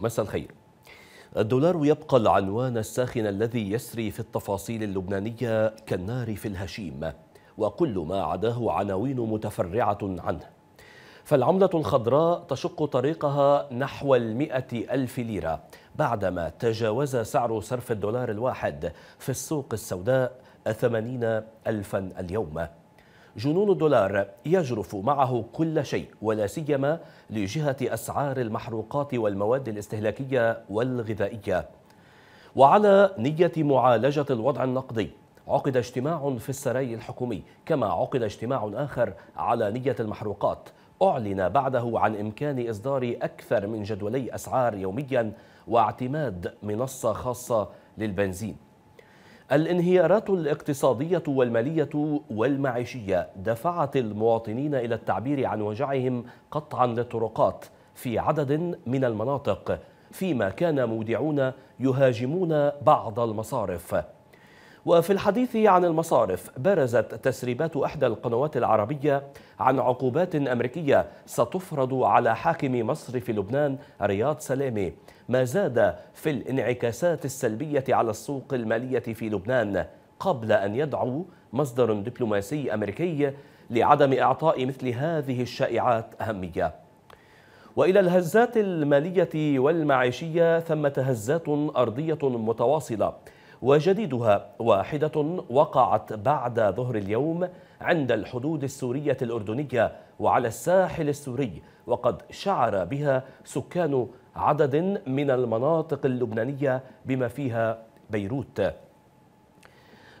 مساء الخير الدولار يبقى العنوان الساخن الذي يسري في التفاصيل اللبنانية كالنار في الهشيم وكل ما عداه عناوين متفرعة عنه فالعملة الخضراء تشق طريقها نحو المئة ألف ليرة بعدما تجاوز سعر صرف الدولار الواحد في السوق السوداء ثمانين ألفا اليوم جنون الدولار يجرف معه كل شيء ولا سيما لجهة أسعار المحروقات والمواد الاستهلاكية والغذائية وعلى نية معالجة الوضع النقدي عقد اجتماع في السراي الحكومي كما عقد اجتماع آخر على نية المحروقات أعلن بعده عن إمكان إصدار أكثر من جدولي أسعار يوميا واعتماد منصة خاصة للبنزين الانهيارات الاقتصادية والمالية والمعيشية دفعت المواطنين إلى التعبير عن وجعهم قطعا للطرقات في عدد من المناطق فيما كان مودعون يهاجمون بعض المصارف وفي الحديث عن المصارف برزت تسريبات إحدى القنوات العربية عن عقوبات أمريكية ستفرض على حاكم مصر في لبنان رياض سلامي ما زاد في الانعكاسات السلبية على السوق المالية في لبنان قبل أن يدعو مصدر دبلوماسي أمريكي لعدم إعطاء مثل هذه الشائعات أهمية وإلى الهزات المالية والمعيشية ثمة هزات أرضية متواصلة وجديدها واحدة وقعت بعد ظهر اليوم عند الحدود السورية الأردنية وعلى الساحل السوري وقد شعر بها سكان عدد من المناطق اللبنانية بما فيها بيروت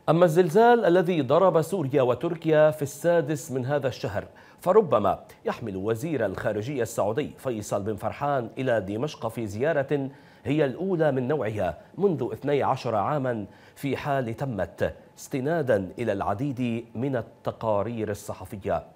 أما الزلزال الذي ضرب سوريا وتركيا في السادس من هذا الشهر فربما يحمل وزير الخارجية السعودي فيصل بن فرحان إلى دمشق في زيارة هي الأولى من نوعها منذ 12 عاما في حال تمت استنادا إلى العديد من التقارير الصحفية